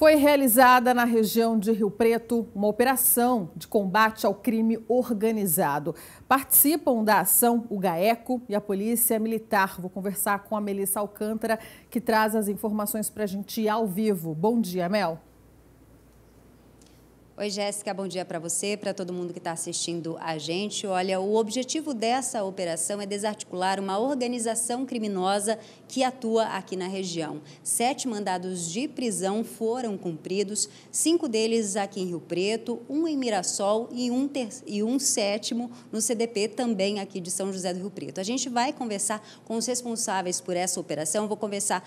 Foi realizada na região de Rio Preto uma operação de combate ao crime organizado. Participam da ação o GAECO e a Polícia Militar. Vou conversar com a Melissa Alcântara, que traz as informações para a gente ao vivo. Bom dia, Mel. Oi, Jéssica, bom dia para você, para todo mundo que está assistindo a gente. Olha, o objetivo dessa operação é desarticular uma organização criminosa que atua aqui na região. Sete mandados de prisão foram cumpridos, cinco deles aqui em Rio Preto, um em Mirassol e um, ter... e um sétimo no CDP, também aqui de São José do Rio Preto. A gente vai conversar com os responsáveis por essa operação, vou conversar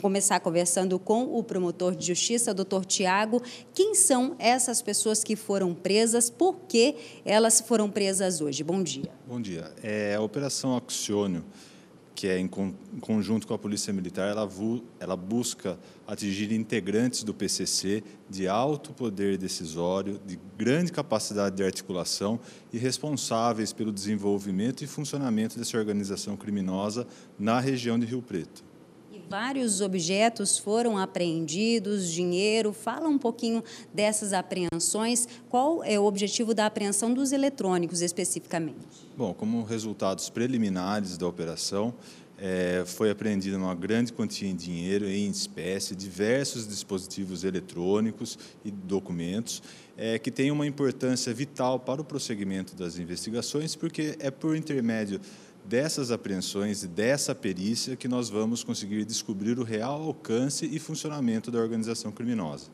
começar conversando com o promotor de justiça, doutor Tiago. Quem são essas pessoas que foram presas? Por que elas foram presas hoje? Bom dia. Bom dia. É, a Operação Acciônio, que é em, con, em conjunto com a Polícia Militar, ela, ela busca atingir integrantes do PCC de alto poder decisório, de grande capacidade de articulação e responsáveis pelo desenvolvimento e funcionamento dessa organização criminosa na região de Rio Preto vários objetos foram apreendidos, dinheiro. Fala um pouquinho dessas apreensões. Qual é o objetivo da apreensão dos eletrônicos especificamente? Bom, como resultados preliminares da operação, é, foi apreendida uma grande quantia em dinheiro em espécie, diversos dispositivos eletrônicos e documentos, é, que têm uma importância vital para o prosseguimento das investigações, porque é por intermédio dessas apreensões e dessa perícia que nós vamos conseguir descobrir o real alcance e funcionamento da organização criminosa.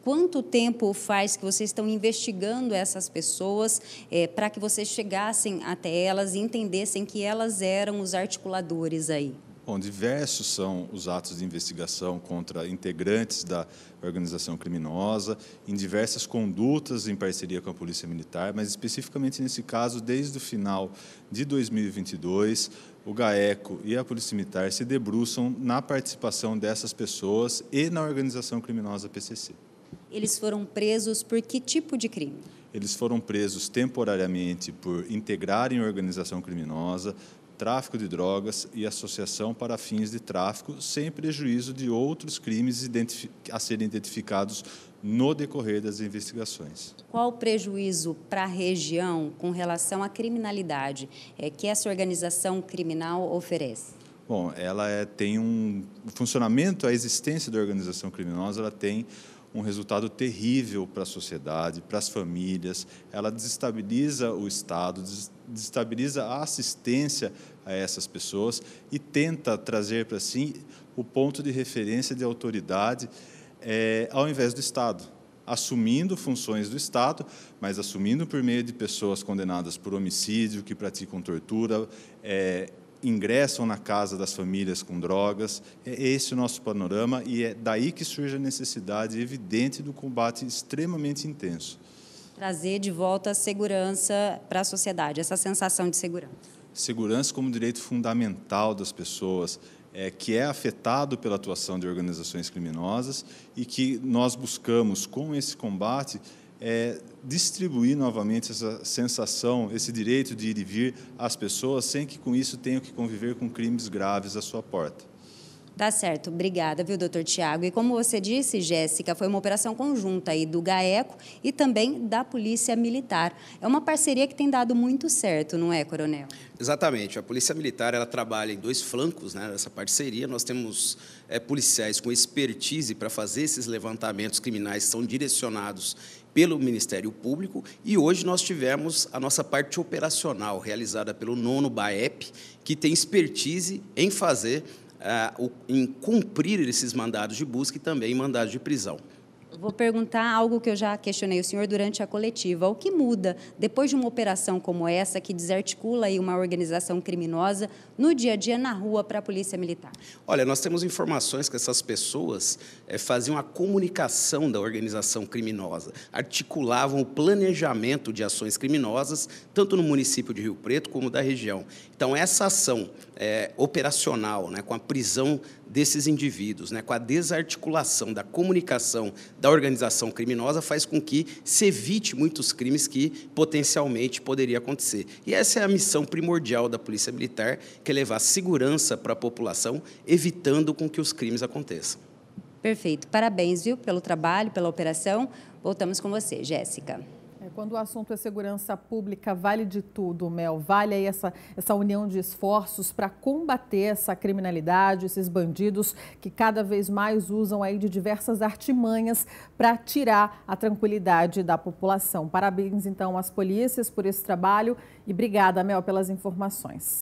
Quanto tempo faz que vocês estão investigando essas pessoas é, para que vocês chegassem até elas e entendessem que elas eram os articuladores aí? Bom, diversos são os atos de investigação contra integrantes da organização criminosa, em diversas condutas em parceria com a Polícia Militar, mas especificamente nesse caso, desde o final de 2022, o GAECO e a Polícia Militar se debruçam na participação dessas pessoas e na organização criminosa PCC. Eles foram presos por que tipo de crime? Eles foram presos temporariamente por integrarem organização criminosa, tráfico de drogas e associação para fins de tráfico, sem prejuízo de outros crimes a serem identificados no decorrer das investigações. Qual o prejuízo para a região com relação à criminalidade é, que essa organização criminal oferece? Bom, ela é, tem um funcionamento, a existência da organização criminosa, ela tem um resultado terrível para a sociedade, para as famílias. Ela desestabiliza o Estado, desestabiliza a assistência a essas pessoas e tenta trazer para si o ponto de referência de autoridade é, ao invés do Estado, assumindo funções do Estado, mas assumindo por meio de pessoas condenadas por homicídio, que praticam tortura, é, ingressam na casa das famílias com drogas. É esse o nosso panorama e é daí que surge a necessidade evidente do combate extremamente intenso. Trazer de volta a segurança para a sociedade, essa sensação de segurança. Segurança como direito fundamental das pessoas, é, que é afetado pela atuação de organizações criminosas e que nós buscamos, com esse combate, é, distribuir novamente essa sensação, esse direito de ir e vir às pessoas, sem que com isso tenham que conviver com crimes graves à sua porta. Tá certo, obrigada, viu, doutor Tiago? E como você disse, Jéssica, foi uma operação conjunta aí do GAECO e também da Polícia Militar. É uma parceria que tem dado muito certo, não é, coronel? Exatamente. A Polícia Militar ela trabalha em dois flancos né, dessa parceria. Nós temos é, policiais com expertise para fazer esses levantamentos criminais, são direcionados pelo Ministério Público e hoje nós tivemos a nossa parte operacional realizada pelo nono BAEP, que tem expertise em fazer, ah, em cumprir esses mandados de busca e também mandados de prisão vou perguntar algo que eu já questionei o senhor durante a coletiva. O que muda depois de uma operação como essa, que desarticula aí uma organização criminosa, no dia a dia, na rua, para a Polícia Militar? Olha, nós temos informações que essas pessoas é, faziam a comunicação da organização criminosa, articulavam o planejamento de ações criminosas, tanto no município de Rio Preto como da região. Então, essa ação é, operacional, né, com a prisão desses indivíduos, né, com a desarticulação da comunicação da organização criminosa, faz com que se evite muitos crimes que potencialmente poderia acontecer. E essa é a missão primordial da Polícia Militar, que é levar segurança para a população, evitando com que os crimes aconteçam. Perfeito. Parabéns, viu, pelo trabalho, pela operação. Voltamos com você, Jéssica. É, quando o assunto é segurança pública, vale de tudo, Mel. Vale aí essa, essa união de esforços para combater essa criminalidade, esses bandidos que cada vez mais usam aí de diversas artimanhas para tirar a tranquilidade da população. Parabéns, então, às polícias por esse trabalho e obrigada, Mel, pelas informações.